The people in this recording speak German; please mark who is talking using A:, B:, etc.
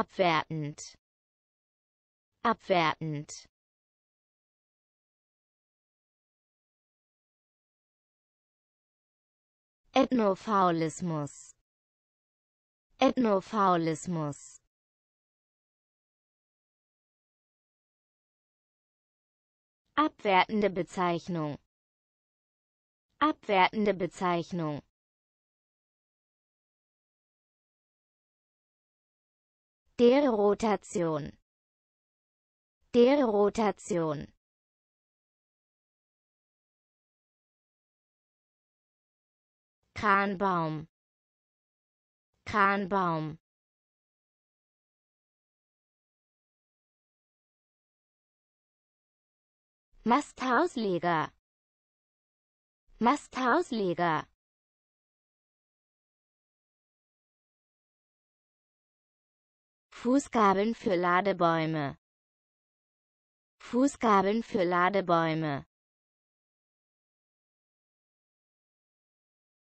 A: abwertend abwertend Ethnofaulismus Ethnofaulismus Abwertende Bezeichnung Abwertende Bezeichnung der Rotation, der Rotation. Kranbaum, Kranbaum. Masthausleger, Masthausleger. Fußgabeln für Ladebäume. Fußgabeln für Ladebäume